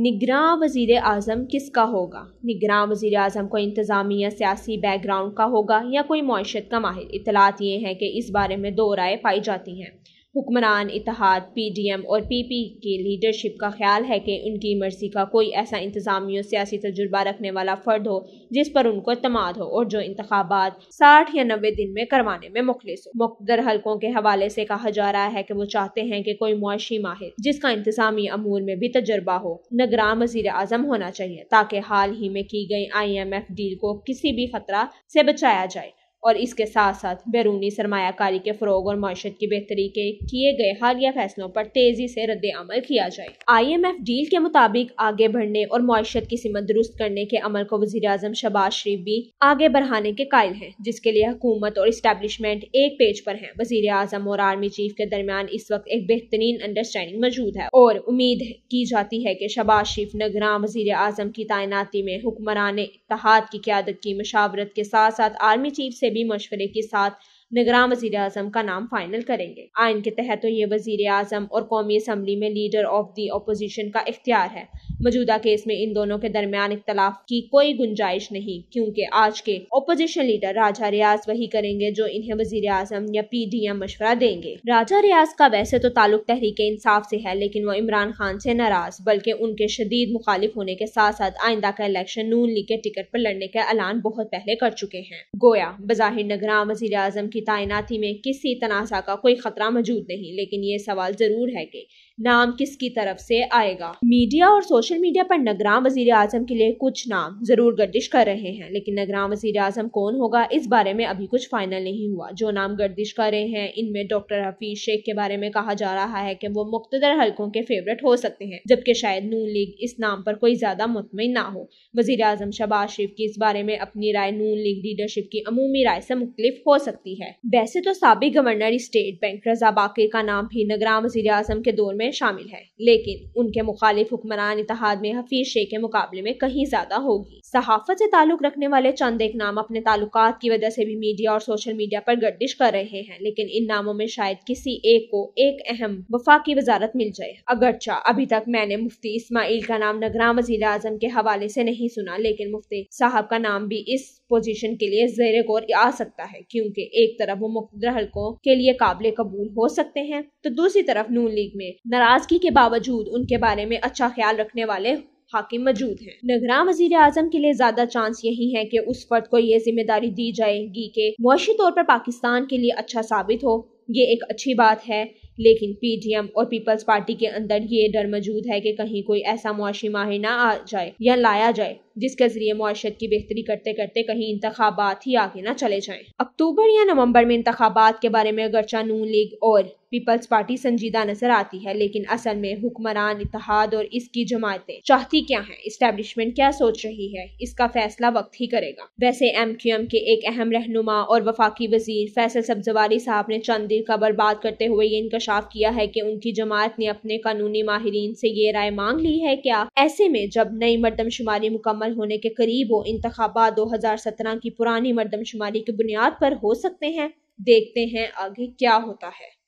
निगरान वज़ी अजम किस का होगा निगरान वज़ी अजम को इंतज़ामिया सियासी बैकग्राउंड का होगा या कोई मैशत का माहिर इतलात ये हैं कि इस बारे में दो राय पाई जाती हैं हुक्मरान इतिहाद पीडीएम और पीपी की लीडरशिप का ख्याल है कि उनकी मर्जी का कोई ऐसा इंतजामी और सियासी तजुर्बा रखने वाला फ़र्द हो जिस पर उनको अतमाद हो और जो इंतबात साठ या नबे दिन में करवाने में मुखलिस हो मुकदर हल्कों के हवाले से कहा जा रहा है कि वो चाहते हैं कि कोई मुआशी माहिर जिसका इंतजामी अमूर में भी तजर्बा हो नगरान वजीर आजम होना चाहिए ताकि हाल ही में की गई आई एम एफ डील को किसी भी खतरा से बचाया जाए और इसके साथ साथ बैरूनी सरमाकारी के फ़रोग और मीशत की बेहतरी के किए गए हालिया फैसलों पर तेज़ी से रद्द अमल किया जाए आई एम एफ डील के मुताबिक आगे बढ़ने और मीशत की सीमत दुरुस्त करने के अमल को वजी अजम शबाज शरीफ भी आगे बढ़ाने के कायल हैं जिसके लिए हुकूमत और इस्टेबलिशमेंट एक पेज पर है वजीर अजम और आर्मी चीफ के दरमियान इस वक्त एक बेहतरीन अंडरस्टैंडिंग मौजूद है और उम्मीद की जाती है की शबाज शरीफ नगरां वजीर अजम की तैनाती में हुक्मरान इतिहाद की क्यादत की मशावरत के साथ साथ आर्मी चीफ से भी मशवरे के साथ निगरान वजीर अजम का नाम फाइनल करेंगे आइन के तहत तो ये वजीर अजम और कौमी असम्बली में लीडर ऑफ दी अपोजिशन का इख्तियार है मौजूदा केस में इन दोनों के दरमियान इख्तलाफ की कोई गुंजाइश नहीं क्योंकि आज के अपोजिशन लीडर राजा रियाज वही करेंगे जो इन्हें वजीर अजम या पी डी एम मशवरा देंगे राजा रियाज का वैसे तो ताल्लुक तहरीक इंसाफ से है लेकिन वो इमरान खान से नाराज बल्कि उनके शदीद मुखालिफ होने के साथ साथ आइंदा का इलेक्शन नून लीग के टिकट पर लड़ने का ऐलान बहुत पहले कर चुके हैं गोया बज़ाहिर नगर वजीर अजम की तैनाती में किसी तनाज़ा का कोई ख़तरा मौजूद नहीं लेकिन ये सवाल ज़रूर है कि नाम किसकी तरफ से आएगा मीडिया और सोशल मीडिया पर नगराम वजीर अजम के लिए कुछ नाम ज़रूर गर्दिश कर रहे हैं लेकिन नगराम वजीर अजम कौन होगा इस बारे में अभी कुछ फाइनल नहीं हुआ जो नाम गर्दिश कर रहे हैं इनमें डॉक्टर हफीज शेख के बारे में कहा जा रहा है कि वो मुख्तर हल्कों के फेवरेट हो सकते हैं जबकि शायद नून लीग इस नाम पर कोई ज़्यादा मुतमिन ना हो वजीर आजम शबाज शरीफ की इस बारे में अपनी राय नून लीग लीडरशिप की अमूमी राय से मुख्तलिफ हो सकती है वैसे तो सबक गवर्नर स्टेट बैंक रजा बाकी का नाम भी नगराम वजी अजम के दौर में शामिल है लेकिन उनके मुखालिफ हुक्मरान इतिहाद में हफीज शेख के मुकाबले में कहीं ज्यादा होगी सहाफत से ताल्लुक रखने वाले चंद एक नाम अपने ताल्लुक की वजह से भी मीडिया और सोशल मीडिया पर गर्दिश कर रहे हैं लेकिन इन नामों में शायद किसी एक को एक अहम वफाकी वजारत मिल जाए अगरचा अभी तक मैंने मुफ्ती इस्माइल का नाम नगराम वजीर अजम के हवाले से नहीं सुना लेकिन मुफ्ती साहब का नाम भी इस पोजीशन के लिए जेर गौर आ सकता है क्योंकि एक तरफ वो मुकदर हल्कों के लिए काबिल कबूल हो सकते हैं तो दूसरी तरफ नून लीग में नाराजगी के बावजूद उनके बारे में अच्छा ख्याल रखने वाले हाकिम मौजूद हैं। नगराम वजीर आजम के लिए ज्यादा चांस यही है कि उस फर्द को ये जिम्मेदारी दी जाएगी कि मुशी तौर पर पाकिस्तान के लिए अच्छा साबित हो ये एक अच्छी बात है लेकिन पीडीएम और पीपल्स पार्टी के अंदर ये डर मौजूद है कि कहीं कोई ऐसा मुआशी माहिर ना आ जाए या लाया जाए जिसके जरिए मुआशत की बेहतरी करते करते कहीं इंतबात ही आगे ना चले जाएं। अक्टूबर या नवंबर में इंतबात के बारे में अगरचा नून लीग और पीपल्स पार्टी संजीदा नजर आती है लेकिन असल में हुक्मरान इतिहाद और इसकी जमातें चाहती क्या है इस्टेब्लिशमेंट क्या सोच रही है इसका फैसला वक्त ही करेगा वैसे एम क्यू एम के एक अहम रहनुमा और वफाकी वजीर फैसल सब्जवारी साहब ने चंद दिन का बर्बाद करते हुए ये इंकशाफ किया है की उनकी जमात ने अपने कानूनी माहरीन से ये राय मांग ली है क्या ऐसे में जब नई मरदमशुमारी मुकम्मल मुकम्मल होने के करीब वो इंतबा दो हज़ार सत्रह की पुरानी मरदमशुमारी की बुनियाद पर हो सकते हैं देखते हैं आगे क्या होता है